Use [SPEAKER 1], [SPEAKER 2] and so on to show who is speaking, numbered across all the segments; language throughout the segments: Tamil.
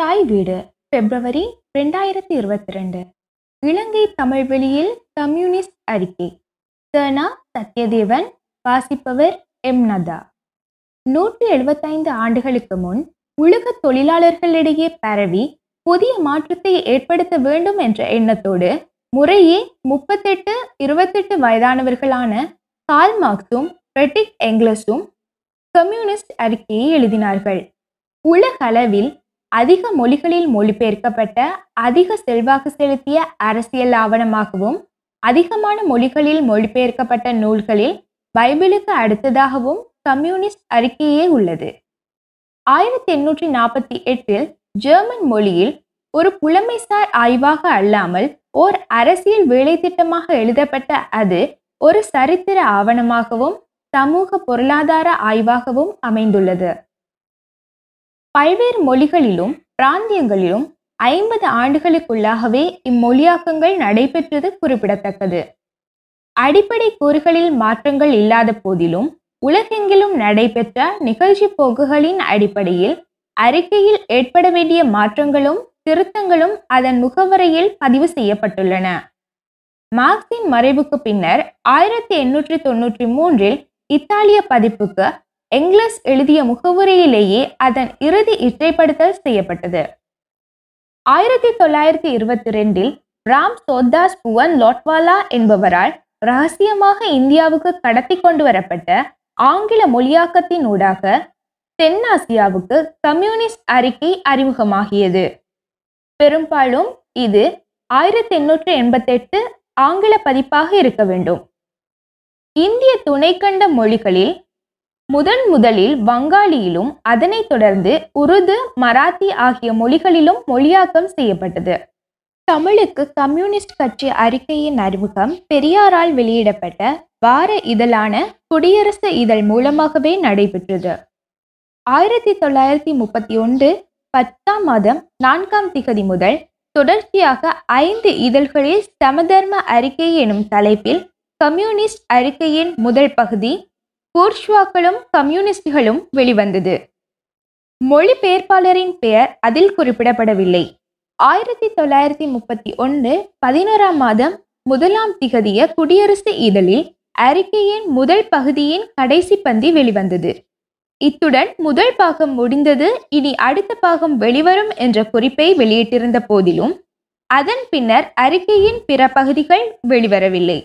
[SPEAKER 1] தாய் வீடு பிப்ரவரி ரெண்டாயிரத்தி இருபத்தி ரெண்டு இலங்கை தமிழ் வெளியில் கம்யூனிஸ்ட் அறிக்கை சனா சத்யதேவன் வாசிப்பவர் எம் நதா நூற்றி எழுபத்தைந்து ஆண்டுகளுக்கு முன் உலக தொழிலாளர்களிடையே பரவி புதிய மாற்றத்தை ஏற்படுத்த வேண்டும் என்ற எண்ணத்தோடு முறையே முப்பத்தெட்டு இருபத்தெட்டு வயதானவர்களான கால் மார்க்ஸும் ரெட்டிக் எங்லஸும் கம்யூனிஸ்ட் அறிக்கையை எழுதினார்கள் உலக அளவில் அதிக மொழிகளில் மொழிபெயர்க்கப்பட்ட அதிக செல்வாக்கு செலுத்திய அரசியல் ஆவணமாகவும் அதிகமான மொழிகளில் மொழிபெயர்க்கப்பட்ட நூல்களில் பைபிளுக்கு அடுத்ததாகவும் கம்யூனிஸ்ட் அறிக்கையே உள்ளது ஆயிரத்தி எண்ணூற்றி நாற்பத்தி எட்டில் ஜெர்மன் மொழியில் ஒரு புலமைசார் ஆய்வாக அல்லாமல் ஓர் அரசியல் வேலை திட்டமாக எழுதப்பட்ட அது ஒரு சரித்திர ஆவணமாகவும் சமூக பொருளாதார ஆய்வாகவும் அமைந்துள்ளது பல்வேறு மொழிகளிலும் பிராந்தியங்களிலும் ஐம்பது ஆண்டுகளுக்குள்ளாகவே இம்மொழியாக்கங்கள் நடைபெற்றது குறிப்பிடத்தக்கது அடிப்படை கூறுகளில் மாற்றங்கள் இல்லாத போதிலும் உலகெங்கிலும் நடைபெற்ற நிகழ்ச்சி போக்குகளின் அடிப்படையில் அறிக்கையில் ஏற்பட வேண்டிய மாற்றங்களும் திருத்தங்களும் அதன் முகவரையில் பதிவு செய்யப்பட்டுள்ளன மார்க்சின் மறைவுக்கு பின்னர் ஆயிரத்தி எண்ணூற்றி தொன்னூற்றி மூன்றில் இத்தாலிய பதிப்புக்கு எங்லஸ் எழுதிய முகவுரையிலேயே அதன் இறுதி இச்சைப்படுத்தல் செய்யப்பட்டது ஆயிரத்தி தொள்ளாயிரத்தி இருபத்தி ரெண்டில் ராம் சோதாஸ் புவன் லோட்வாலா என்பவரால் ரகசியமாக இந்தியாவுக்கு கடத்தி கொண்டு வரப்பட்ட ஆங்கில மொழியாக்கத்தின் ஊடாக தென்னாசியாவுக்கு கம்யூனிஸ்ட் அறிக்கை அறிமுகமாகியது பெரும்பாலும் இது ஆயிரத்தி எண்ணூற்று எண்பத்தெட்டு ஆங்கில பதிப்பாக இருக்க வேண்டும் இந்திய துணைக்கண்ட மொழிகளில் முதன் முதலில் வங்காளியிலும் அதனைத் தொடர்ந்து உருது மராத்தி ஆகிய மொழிகளிலும் மொழியாக்கம் செய்யப்பட்டது தமிழுக்கு கம்யூனிஸ்ட் கட்சி அறிக்கையின் அறிமுகம் பெரியாரால் வெளியிடப்பட்ட வார இதழான குடியரசு இதழ் மூலமாகவே நடைபெற்றது ஆயிரத்தி தொள்ளாயிரத்தி முப்பத்தி ஒன்று பத்தாம் மாதம் நான்காம் திகதி முதல் தொடர்ச்சியாக ஐந்து இதழ்களில் சமதர்ம அறிக்கை எனும் தலைப்பில் கம்யூனிஸ்ட் அறிக்கையின் முதல் பகுதி போர்ஷ்வாக்களும் கம்யூனிஸ்டுகளும் வெளிவந்தது மொழிபெயர்ப்பாளரின் பெயர் அதில் குறிப்பிடப்படவில்லை ஆயிரத்தி தொள்ளாயிரத்தி முப்பத்தி ஒன்று பதினோராம் மாதம் முதலாம் திகதிய குடியரசு இதழில் அறிக்கையின் முதல் பகுதியின் கடைசி பந்தி வெளிவந்தது இத்துடன் முதல் பாகம் முடிந்தது இனி அடுத்த பாகம் வெளிவரும் என்ற குறிப்பை வெளியிட்டிருந்த போதிலும் அதன் பின்னர் அறிக்கையின் பிற பகுதிகள் வெளிவரவில்லை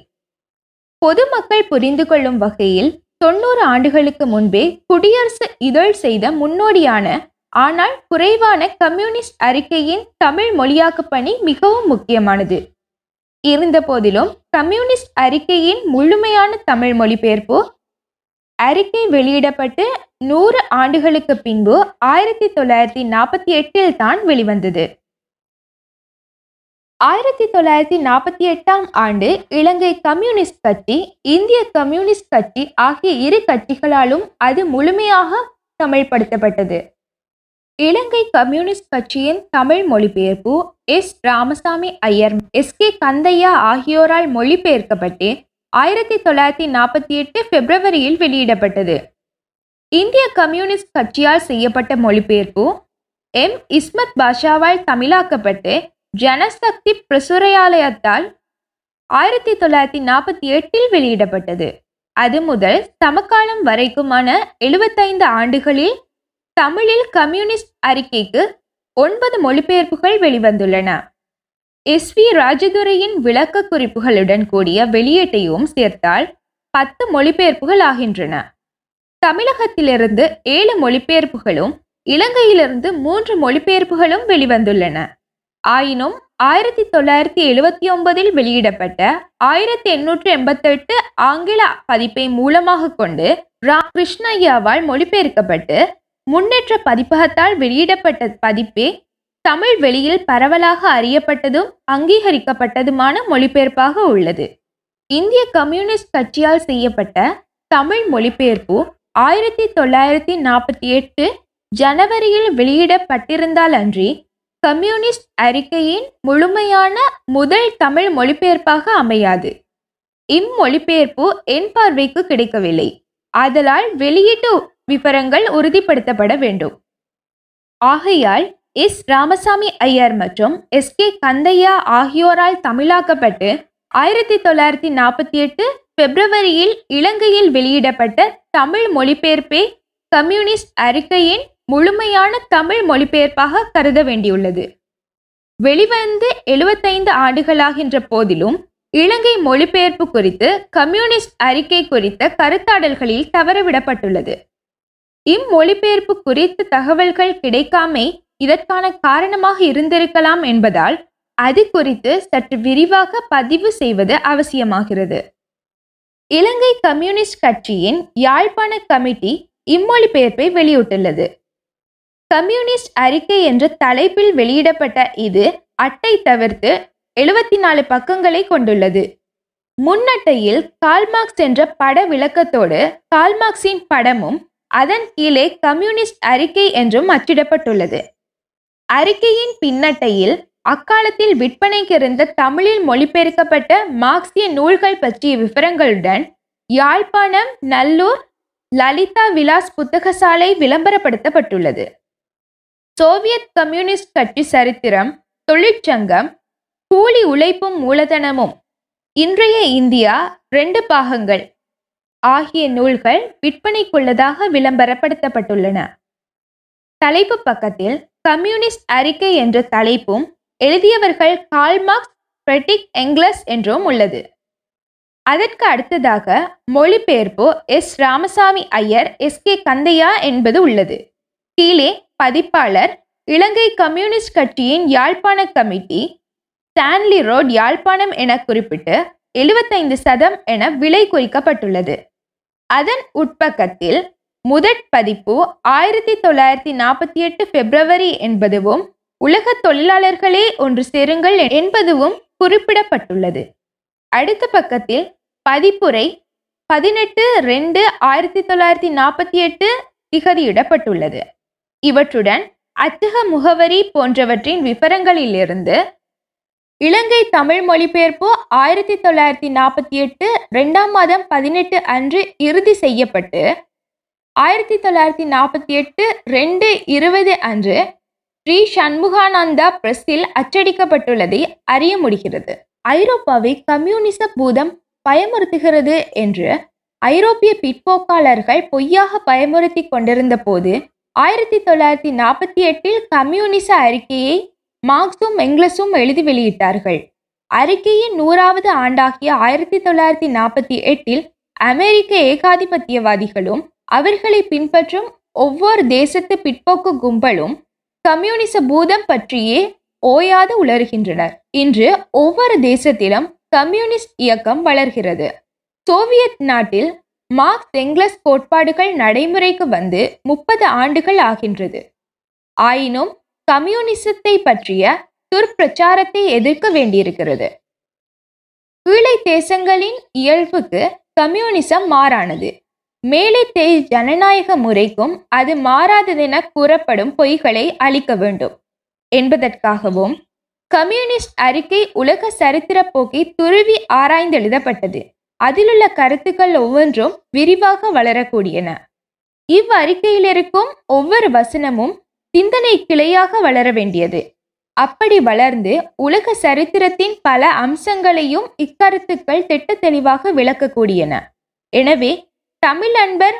[SPEAKER 1] பொதுமக்கள் புரிந்து கொள்ளும் வகையில் தொண்ணூறு ஆண்டுகளுக்கு முன்பே குடியரசு இதழ் செய்த முன்னோடியான ஆனால் குறைவான கம்யூனிஸ்ட் அறிக்கையின் தமிழ் மொழியாக்கு பணி மிகவும் முக்கியமானது இருந்த போதிலும் கம்யூனிஸ்ட் அறிக்கையின் முழுமையான தமிழ் மொழிபெயர்ப்பு அறிக்கை வெளியிடப்பட்டு நூறு ஆண்டுகளுக்கு பின்பு ஆயிரத்தி தொள்ளாயிரத்தி நாற்பத்தி எட்டில் தான் வெளிவந்தது ஆயிரத்தி தொள்ளாயிரத்தி நாற்பத்தி எட்டாம் ஆண்டு இலங்கை கம்யூனிஸ்ட் கட்சி இந்திய கம்யூனிஸ்ட் கட்சி ஆகிய இரு கட்சிகளாலும் அது முழுமையாக தமிழ்படுத்தப்பட்டது இலங்கை கம்யூனிஸ்ட் கட்சியின் தமிழ் மொழிபெயர்ப்பு S Ramasamy Iyer S K Kandaiah ஆகியோரால் மொழிபெயர்க்கப்பட்டு ஆயிரத்தி தொள்ளாயிரத்தி நாற்பத்தி எட்டு பிப்ரவரியில் வெளியிடப்பட்டது இந்திய கம்யூனிஸ்ட் கட்சியால் செய்யப்பட்ட மொழிபெயர்ப்பு எம் இஸ்மத் பாஷாவால் தமிழாக்கப்பட்டு ஜனசக்தி பிரசுரையாலயத்தால் ஆயிரத்தி தொள்ளாயிரத்தி நாற்பத்தி எட்டில் வெளியிடப்பட்டது அது முதல் சமகாலம் வரைக்குமான எழுபத்தைந்து ஆண்டுகளில் தமிழில் கம்யூனிஸ்ட் அறிக்கைக்கு ஒன்பது மொழிபெயர்ப்புகள் வெளிவந்துள்ளன எஸ் வி ராஜதுரையின் விளக்க குறிப்புகளுடன் கூடிய வெளியீட்டையும் சேர்த்தால் பத்து மொழிபெயர்ப்புகள் ஆகின்றன தமிழகத்திலிருந்து ஏழு மொழிபெயர்ப்புகளும் இலங்கையிலிருந்து மூன்று மொழிபெயர்ப்புகளும் வெளிவந்துள்ளன ஆயினும் ஆயிரத்தி தொள்ளாயிரத்தி எழுபத்தி ஒன்பதில் வெளியிடப்பட்ட ஆயிரத்தி எண்ணூற்று எண்பத்தெட்டு ஆங்கில பதிப்பை மூலமாக கொண்டு ராம் கிருஷ்ணய்யாவால் மொழிபெயர்க்கப்பட்டு முன்னேற்ற பதிப்பகத்தால் வெளியிடப்பட்ட பதிப்பே தமிழ் வெளியில் பரவலாக அறியப்பட்டதும் அங்கீகரிக்கப்பட்டதுமான மொழிபெயர்ப்பாக உள்ளது இந்திய கம்யூனிஸ்ட் கட்சியால் செய்யப்பட்ட தமிழ் மொழிபெயர்ப்பு ஆயிரத்தி தொள்ளாயிரத்தி நாற்பத்தி எட்டு ஜனவரியில் வெளியிடப்பட்டிருந்தால் அன்றி கம்யூனிஸ்ட் அறிக்கையின் முழுமையான முதல் தமிழ் மொழிபெயர்ப்பாக அமையாது இம்மொழிபெயர்ப்பு என் பார்வைக்கு கிடைக்கவில்லை ஆதலால் வெளியீட்டு விவரங்கள் உறுதிப்படுத்தப்பட வேண்டும் ஆகையால் எஸ் ராமசாமி ஐயர் மற்றும் எஸ் கே கந்தையா ஆகியோரால் தமிழாக்கப்பட்டு ஆயிரத்தி தொள்ளாயிரத்தி நாற்பத்தி எட்டு பிப்ரவரியில் இலங்கையில் வெளியிடப்பட்ட தமிழ் மொழிபெயர்ப்பே கம்யூனிஸ்ட் அறிக்கையின் முழுமையான தமிழ் மொழிபெயர்ப்பாக கருத வேண்டியுள்ளது வெளிவந்து எழுபத்தைந்து ஆண்டுகளாகின்ற போதிலும் இலங்கை மொழிபெயர்ப்பு குறித்து கம்யூனிஸ்ட் அறிக்கை குறித்த கருத்தாடல்களில் தவறவிடப்பட்டுள்ளது இம்மொழிபெயர்ப்பு குறித்த தகவல்கள் கிடைக்காமை இதற்கான காரணமாக இருந்திருக்கலாம் என்பதால் அது குறித்து சற்று விரிவாக பதிவு செய்வது அவசியமாகிறது இலங்கை கம்யூனிஸ்ட் கட்சியின் யாழ்ப்பாண கமிட்டி இம்மொழிபெயர்ப்பை வெளியிட்டுள்ளது கம்யூனிஸ்ட் அறிக்கை என்ற தலைப்பில் வெளியிடப்பட்ட இது அட்டை தவிர்த்து எழுபத்தி நாலு பக்கங்களை கொண்டுள்ளது முன்னட்டையில் கால்மார்க்ஸ் என்ற பட விளக்கத்தோடு கால்மார்க்ஸின் படமும் அதன் கீழே கம்யூனிஸ்ட் அறிக்கை என்றும் அச்சிடப்பட்டுள்ளது அறிக்கையின் பின்னட்டையில் அக்காலத்தில் விற்பனைக்கு இருந்த தமிழில் மொழிபெயர்க்கப்பட்ட மார்க்சிய நூல்கள் பற்றிய விவரங்களுடன் யாழ்ப்பாணம் நல்லூர் லலிதா விலாஸ் புத்தகசாலை விளம்பரப்படுத்தப்பட்டுள்ளது சோவியத் கம்யூனிஸ்ட் கட்சி சரித்திரம் தொழிற்சங்கம் கூலி உழைப்பும் மூலதனமும் இன்றைய இந்தியா ரெண்டு பாகங்கள் ஆகிய நூல்கள் விற்பனைக்குள்ளதாக விளம்பரப்படுத்தப்பட்டுள்ளன தலைப்பு பக்கத்தில் கம்யூனிஸ்ட் அறிக்கை என்ற தலைப்பும் எழுதியவர்கள் கால்மார்க்ஸ் ஃப்ரெட்டிக் எங்லஸ் என்றும் உள்ளது அதற்கு அடுத்ததாக மொழிபெயர்ப்பு S Ramasamy Iyer S K Kandaiah என்பது உள்ளது கீழே பதிப்பாளர் இலங்கை கம்யூனிஸ்ட் கட்சியின் யாழ்ப்பாண கமிட்டி ஸ்டான்லி ரோட் யாழ்ப்பாணம் என குறிப்பிட்டு எழுபத்தைந்து சதம் என விலை குறிக்கப்பட்டுள்ளது அதன் உட்பக்கத்தில் முதற் பதிப்பு ஆயிரத்தி தொள்ளாயிரத்தி நாற்பத்தி எட்டு பிப்ரவரி என்பதுவும் உலக தொழிலாளர்களே ஒன்று சேருங்கள் என்பதுவும் குறிப்பிடப்பட்டுள்ளது அடுத்த பக்கத்தில் பதிப்புரை பதினெட்டு ரெண்டு ஆயிரத்தி தொள்ளாயிரத்தி நாற்பத்தி எட்டு திகதியிடப்பட்டுள்ளது இவற்றுடன் அச்சக முகவரி போன்றவற்றின் விவரங்களிலிருந்து இலங்கை தமிழ் மொழிபெயர்ப்பு ஆயிரத்தி தொள்ளாயிரத்தி நாற்பத்தி எட்டு ரெண்டாம் மாதம் பதினெட்டு அன்று இறுதி செய்யப்பட்டு ஆயிரத்தி தொள்ளாயிரத்தி நாற்பத்தி எட்டு ரெண்டு இருபது அன்று ஸ்ரீ சண்முகானந்தா பிரஸில் அச்சடிக்கப்பட்டுள்ளதை அறிய முடிகிறது ஐரோப்பாவை கம்யூனிச பூதம் பயமுறுத்துகிறது என்று ஐரோப்பிய பிற்போக்காளர்கள் பொய்யாக பயமுறுத்தி கொண்டிருந்த போது ஆயிரத்தி தொள்ளாயிரத்தி நாற்பத்தி எட்டில் கம்யூனிச அறிக்கையை மார்க்ஸும் எங்கிலஸும் எழுதி வெளியிட்டார்கள் அறிக்கையின் நூறாவது ஆண்டாகிய ஆயிரத்தி தொள்ளாயிரத்தி நாற்பத்தி எட்டில் அமெரிக்க ஏகாதிபத்தியவாதிகளும் அவர்களை பின்பற்றும் ஒவ்வொரு தேசத்து பிற்போக்கு கும்பலும் கம்யூனிச பூதம் பற்றியே ஓயாது உலர்கின்றனர் இன்று ஒவ்வொரு தேசத்திலும் கம்யூனிஸ்ட் இயக்கம் வளர்கிறது சோவியத் நாட்டில் மார்க்ஸ் எங்லஸ் கோட்பாடுகள் நடைமுறைக்கு வந்து முப்பது ஆண்டுகள் ஆகின்றது ஆயினும் கம்யூனிசத்தை பற்றிய துர்ப்பிரச்சாரத்தை எதிர்க்க வேண்டியிருக்கிறது கீழே தேசங்களின் இயல்புக்கு கம்யூனிசம் மாறானது மேலே தே ஜனநாயக முறைக்கும் அது மாறாததென கூறப்படும் பொய்களை அளிக்க வேண்டும் என்பதற்காகவும் கம்யூனிஸ்ட் அறிக்கை உலக சரித்திர போக்கை துருவி ஆராய்ந்தெழுதப்பட்டது அதிலுள்ள கருத்துக்கள் ஒவ்வொன்றும் விரிவாக வளரக்கூடியன இவ்வறிக்கையில் இருக்கும் ஒவ்வொரு வசனமும் சிந்தனை கிளையாக வளர வேண்டியது அப்படி வளர்ந்து உலக சரித்திரத்தின் பல அம்சங்களையும் இக்கருத்துக்கள் திட்ட தெளிவாக விளக்கக்கூடியன எனவே தமிழ் அன்பர்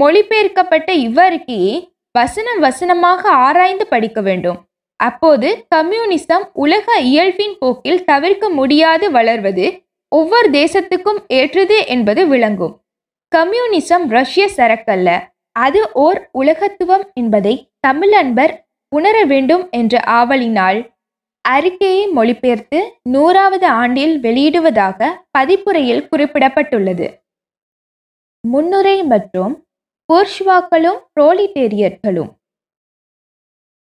[SPEAKER 1] மொழிபெயர்க்கப்பட்ட இவ்வறிக்கையை வசனம் வசனமாக ஆராய்ந்து படிக்க வேண்டும் அப்போது கம்யூனிசம் உலக இயல்பின் போக்கில் தவிர்க்க முடியாது வளர்வது ஒவ்வொரு தேசத்துக்கும் ஏற்றது என்பது விளங்கும் கம்யூனிசம் ரஷ்ய சரக்கல்ல அது ஓர் உலகத்துவம் என்பதை தமிழன்பர் உணர வேண்டும் என்ற ஆவலினால் அறிக்கையை மொழிபெயர்த்து நூறாவது ஆண்டில் வெளியிடுவதாக பதிப்புரையில் குறிப்பிடப்பட்டுள்ளது முன்னுரை மற்றும் போர்ஷ்வாக்களும் புரோலிட்டேரியர்களும்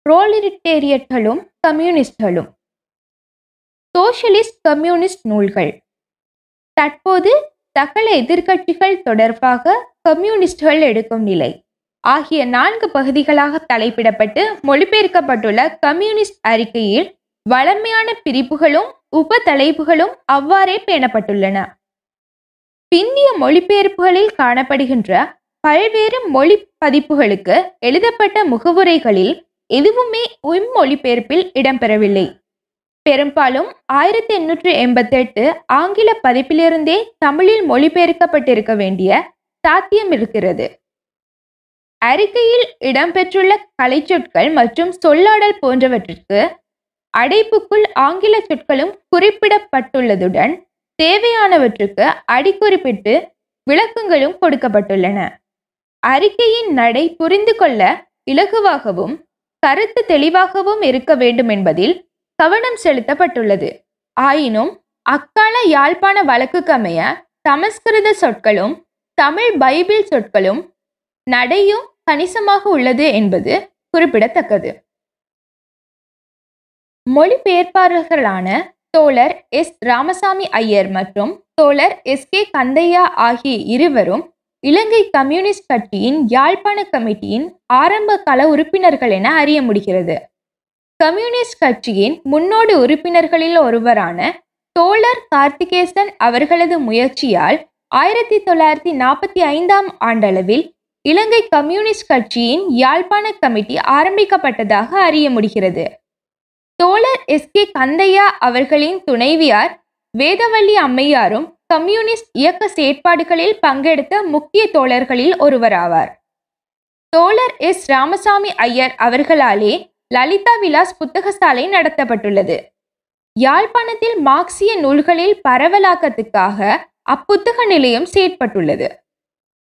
[SPEAKER 1] புரோலிட்டேரியர்களும் கம்யூனிஸ்ட்களும் சோஷலிஸ்ட் கம்யூனிஸ்ட் நூல்கள் தற்போது சகல எதிர்கட்சிகள் தொடர்பாக கம்யூனிஸ்டுகள் எடுக்கும் நிலை ஆகிய நான்கு பகுதிகளாக தலைப்பிடப்பட்டு மொழிபெயர்க்கப்பட்டுள்ள கம்யூனிஸ்ட் அறிக்கையில் வளமையான பிரிப்புகளும் உப தலைப்புகளும் அவ்வாறே பேணப்பட்டுள்ளன பிந்திய மொழிபெயர்ப்புகளில் காணப்படுகின்ற பல்வேறு மொழி பதிப்புகளுக்கு எழுதப்பட்ட முகவுரைகளில் எதுவுமே மொழிபெயர்ப்பில் இடம்பெறவில்லை பெரும்பாலும் ஆயிரத்தி எண்ணூற்று எண்பத்தெட்டு ஆங்கில பதிப்பிலிருந்தே தமிழில் மொழிபெயர்க்கப்பட்டிருக்க வேண்டிய சாத்தியம் இருக்கிறது அறிக்கையில் இடம்பெற்றுள்ள கலைச்சொற்கள் மற்றும் சொல்லாடல் போன்றவற்றிற்கு அடைப்புக்குள் ஆங்கில சொற்களும் குறிப்பிடப்பட்டுள்ளதுடன் தேவையானவற்றுக்கு அடிக்குறிப்பிட்டு விளக்கங்களும் கொடுக்கப்பட்டுள்ளன அறிக்கையின் நடை புரிந்து கொள்ள இலகுவாகவும் கருத்து தெளிவாகவும் இருக்க வேண்டும் என்பதில் கவனம் செலுத்தப்பட்டுள்ளது ஆயினும் அக்கால யாழ்ப்பாண வழக்குக்கமைய சமஸ்கிருத சொற்களும் தமிழ் பைபிள் சொற்களும் நடையும் கணிசமாக உள்ளது என்பது குறிப்பிடத்தக்கது மொழிபெயர்ப்பாளர்களான தோழர் எஸ் ராமசாமி ஐயர் மற்றும் தோழர் எஸ் கே கந்தையா ஆகிய இருவரும் இலங்கை கம்யூனிஸ்ட் கட்சியின் யாழ்ப்பாண கமிட்டியின் ஆரம்ப கால உறுப்பினர்கள் என அறிய முடிகிறது கம்யூனிஸ்ட் கட்சியின் முன்னோடி உறுப்பினர்களில் ஒருவரான தோழர் கார்த்திகேசன் அவர்களது முயற்சியால் ஆயிரத்தி தொள்ளாயிரத்தி நாற்பத்தி ஐந்தாம் ஆண்டளவில் இலங்கை கம்யூனிஸ்ட் கட்சியின் யாழ்ப்பாண கமிட்டி ஆரம்பிக்கப்பட்டதாக அறிய முடிகிறது தோழர் எஸ் கே கந்தையா அவர்களின் துணைவியார் வேதவள்ளி அம்மையாரும் கம்யூனிஸ்ட் இயக்க செயற்பாடுகளில் பங்கெடுத்த முக்கிய தோழர்களில் ஒருவராவார் தோழர் எஸ் ராமசாமி ஐயர் அவர்களாலே லலிதா விலாஸ் புத்தகசாலை நடத்தப்பட்டுள்ளது யாழ்ப்பாணத்தில் மார்க்சிய நூல்களில் பரவலாக்கத்துக்காக அப்புத்தக நிலையம் செயற்பட்டுள்ளது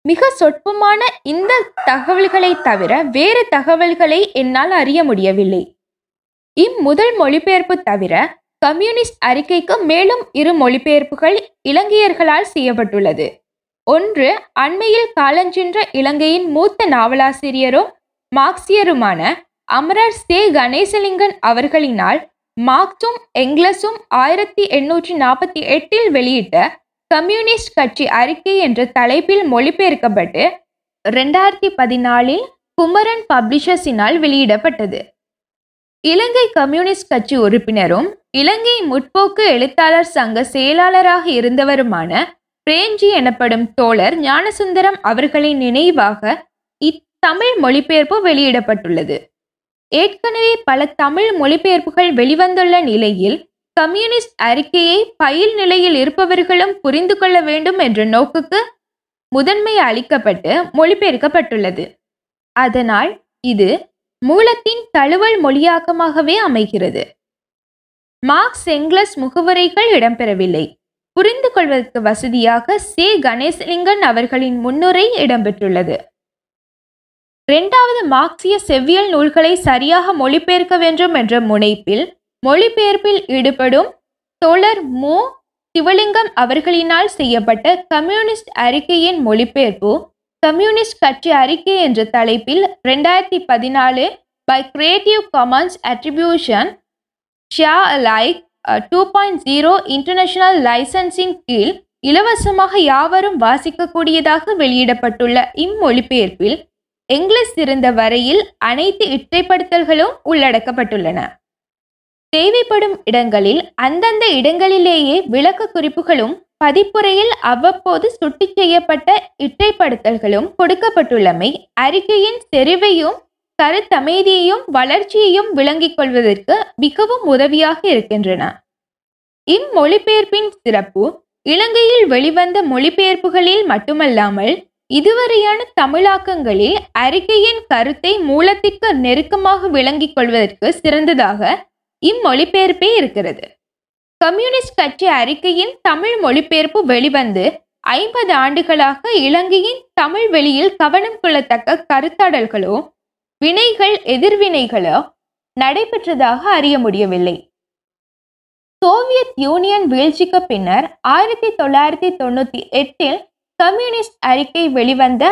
[SPEAKER 1] மிக சொற்பமான இந்த தகவல்களை தவிர வேறு தகவல்களை என்னால் அறிய முடியவில்லை இம்முதல் மொழிபெயர்ப்பு தவிர கம்யூனிஸ்ட் அறிக்கைக்கு மேலும் இரு மொழிபெயர்ப்புகள் இலங்கையர்களால் செய்யப்பட்டுள்ளது ஒன்று அண்மையில் காலஞ்சென்ற இலங்கையின் மூத்த நாவலாசிரியரும் மார்க்சியருமான அமரர் ஸ்தே கணேசலிங்கன் அவர்களினால் மார்க்சும் எங்லஸும் ஆயிரத்தி எண்ணூற்றி நாற்பத்தி எட்டில் வெளியிட்ட கம்யூனிஸ்ட் கட்சி அறிக்கை என்ற தலைப்பில் மொழிபெயர்க்கப்பட்டு ரெண்டாயிரத்தி பதினாலில் குமரன் பப்ளிஷர்ஸினால் வெளியிடப்பட்டது இலங்கை கம்யூனிஸ்ட் கட்சி உறுப்பினரும் இலங்கை முற்போக்கு எழுத்தாளர் சங்க செயலாளராக இருந்தவருமான பிரேஞ்சி எனப்படும் தோழர் ஞானசுந்தரம் அவர்களின் நினைவாக இத்தமிழ் மொழிபெயர்ப்பு வெளியிடப்பட்டுள்ளது ஏற்கனவே பல தமிழ் மொழிபெயர்ப்புகள் வெளிவந்துள்ள நிலையில் கம்யூனிஸ்ட் அறிக்கையை பயில் நிலையில் இருப்பவர்களும் புரிந்து கொள்ள வேண்டும் என்ற நோக்குக்கு முதன்மை அளிக்கப்பட்டு மொழிபெயர்க்கப்பட்டுள்ளது அதனால் இது மூலத்தின் தழுவல் மொழியாக்கமாகவே அமைகிறது மார்க்ஸ் எங்லஸ் முகவுரைகள் இடம்பெறவில்லை புரிந்து கொள்வதற்கு வசதியாக சே கணேசலிங்கன் அவர்களின் முன்னுரை இடம்பெற்றுள்ளது இரண்டாவது மார்க்சிய செவ்வியல் நூல்களை சரியாக மொழிபெயர்க்க வேண்டும் என்ற முனைப்பில் மொழிபெயர்ப்பில் ஈடுபடும் தோழர் மு சிவலிங்கம் அவர்களினால் செய்யப்பட்ட கம்யூனிஸ்ட் அறிக்கையின் மொழிபெயர்ப்பு கம்யூனிஸ்ட் கட்சி அறிக்கை என்ற தலைப்பில் ரெண்டாயிரத்தி பதினாலு by creative commons attribution share alike two point zero international லைசன்ஸின் கீழ் இலவசமாக யாவரும் வாசிக்கக்கூடியதாக வெளியிடப்பட்டுள்ள இம்மொழிபெயர்ப்பில் இங்கிலீஷ் இருந்த வரையில் அனைத்து இற்றைப்படுத்தல்களும் உள்ளடக்கப்பட்டுள்ளன தேவைப்படும் இடங்களில் அந்தந்த இடங்களிலேயே விளக்க குறிப்புகளும் பதிப்புரையில் அவ்வப்போது சுட்டி செய்யப்பட்ட இட்டைப்படுத்தல்களும் கொடுக்கப்பட்டுள்ளமை அறிக்கையின் செறிவையும் கருத்தமைதியையும் வளர்ச்சியையும் விளங்கிக் கொள்வதற்கு மிகவும் உதவியாக இருக்கின்றன இம்மொழிபெயர்ப்பின் சிறப்பு இலங்கையில் வெளிவந்த மொழிபெயர்ப்புகளில் மட்டுமல்லாமல் இதுவரையான தமிழாக்கங்களில் அறிக்கையின் கருத்தை மூலத்திற்கு நெருக்கமாக விளங்கிக் கொள்வதற்கு சிறந்ததாக இம்மொழிபெயர்ப்பே இருக்கிறது கம்யூனிஸ்ட் கட்சி அறிக்கையின் தமிழ் மொழிபெயர்ப்பு வெளிவந்து ஐம்பது ஆண்டுகளாக இலங்கையின் தமிழ் வெளியில் கவனம் கொள்ளத்தக்க கருத்தாடல்களோ வினைகள் எதிர்வினைகளோ நடைபெற்றதாக அறிய முடியவில்லை சோவியத் யூனியன் வீழ்ச்சிக்கு பின்னர் ஆயிரத்தி தொள்ளாயிரத்தி தொண்ணூத்தி எட்டில் கம்யூனிஸ்ட் அறிக்கை வெளிவந்த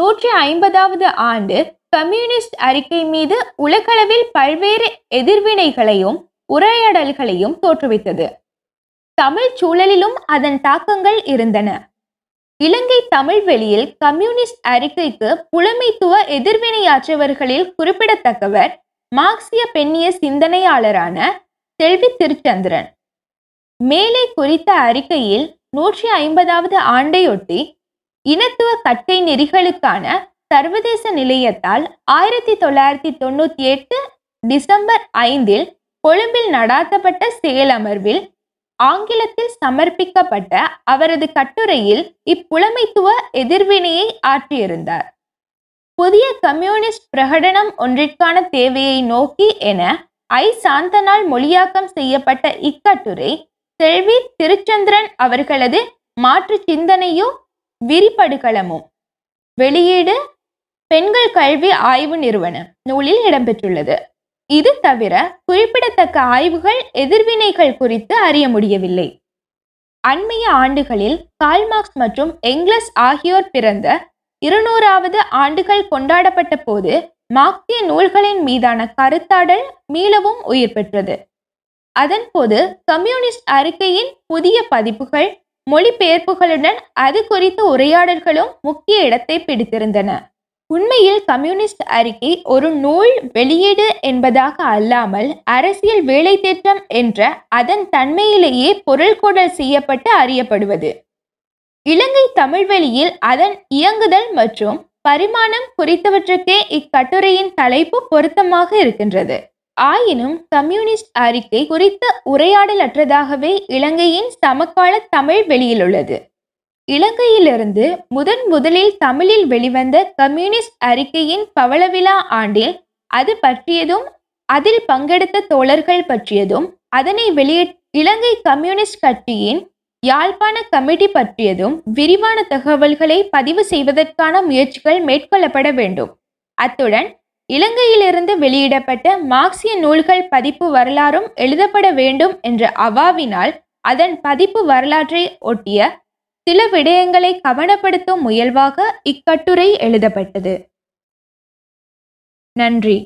[SPEAKER 1] நூற்றி ஐம்பதாவது ஆண்டு கம்யூனிஸ்ட் அறிக்கை மீது உலகளவில் பல்வேறு எதிர்வினைகளையும் உரையாடல்களையும் தோற்றுவித்தது தமிழ் சூழலிலும் அதன் தாக்கங்கள் இருந்தன இலங்கை தமிழ் வெளியில் கம்யூனிஸ்ட் அறிக்கைக்கு புலமைத்துவ எதிர்வினையாற்றவர்களில் குறிப்பிடத்தக்கவர் மார்க்சிய பெண்ணிய சிந்தனையாளரான செல்வி திருச்சந்திரன் மேலே குறித்த அறிக்கையில் நூற்றி ஐம்பதாவது ஆண்டையொட்டி இனத்துவ கட்டை நெறிகளுக்கான சர்வதேச நிலையத்தால் ஆயிரத்தி தொள்ளாயிரத்தி தொண்ணூத்தி எட்டு டிசம்பர் ஐந்தில் கொழும்பில் நடாத்தப்பட்ட செயலமர்வில் ஆங்கிலத்தில் சமர்ப்பிக்கப்பட்ட அவரது கட்டுரையில் இப்புலமைத்துவ எதிர்வினையை ஆற்றியிருந்தார் புதிய கம்யூனிஸ்ட் பிரகடனம் ஒன்றிற்கான தேவையை நோக்கி என ஐ சாந்தனால் மொழியாக்கம் செய்யப்பட்ட இக்கட்டுரை செல்வி திருச்சந்திரன் அவர்களது மாற்று சிந்தனையும் விரிபடுகளமும் வெளியீடு பெண்கள் கல்வி ஆய்வு நிறுவனம் நூலில் இடம்பெற்றுள்ளது இது தவிர குறிப்பிடத்தக்க ஆய்வுகள் எதிர்வினைகள் குறித்து அறிய முடியவில்லை அண்மைய ஆண்டுகளில் கால்மார்க்ஸ் மற்றும் எங்லஸ் ஆகியோர் பிறந்த இருநூறாவது ஆண்டுகள் கொண்டாடப்பட்ட போது மார்க்சிய நூல்களின் மீதான கருத்தாடல் மீளவும் உயிர் பெற்றது அதன்போது கம்யூனிஸ்ட் அறிக்கையின் புதிய பதிப்புகள் மொழிபெயர்ப்புகளுடன் அது குறித்த உரையாடல்களும் முக்கிய இடத்தை பிடித்திருந்தன உண்மையில் கம்யூனிஸ்ட் அறிக்கை ஒரு நூல் வெளியீடு என்பதாக அல்லாமல் அரசியல் வேலை திட்டம் என்ற அதன் தன்மையிலேயே பொருள்கொடல் செய்யப்பட்டு அறியப்படுவது இலங்கை தமிழ்வெளியில் அதன் இயங்குதல் மற்றும் பரிமாணம் குறித்தவற்றுக்கே இக்கட்டுரையின் தலைப்பு பொருத்தமாக இருக்கின்றது ஆயினும் கம்யூனிஸ்ட் அறிக்கை குறித்த உரையாடலற்றதாகவே இலங்கையின் சமகால தமிழ் வெளியிலுள்ளது இலங்கையிலிருந்து முதன் முதலில் தமிழில் வெளிவந்த கம்யூனிஸ்ட் அறிக்கையின் பவளவிழா ஆண்டில் அது பற்றியதும் அதில் பங்கெடுத்த தோழர்கள் பற்றியதும் அதனை வெளியே இலங்கை கம்யூனிஸ்ட் கட்சியின் யாழ்ப்பாண கமிட்டி பற்றியதும் விரிவான தகவல்களை பதிவு செய்வதற்கான முயற்சிகள் மேற்கொள்ளப்பட வேண்டும் அத்துடன் இலங்கையிலிருந்து வெளியிடப்பட்ட மார்க்சிய நூல்கள் பதிப்பு வரலாறும் எழுதப்பட வேண்டும் என்ற அவாவினால் அதன் பதிப்பு வரலாற்றை ஒட்டிய சில விடயங்களை கவனப்படுத்தும் முயல்வாக இக்கட்டுரை எழுதப்பட்டது நன்றி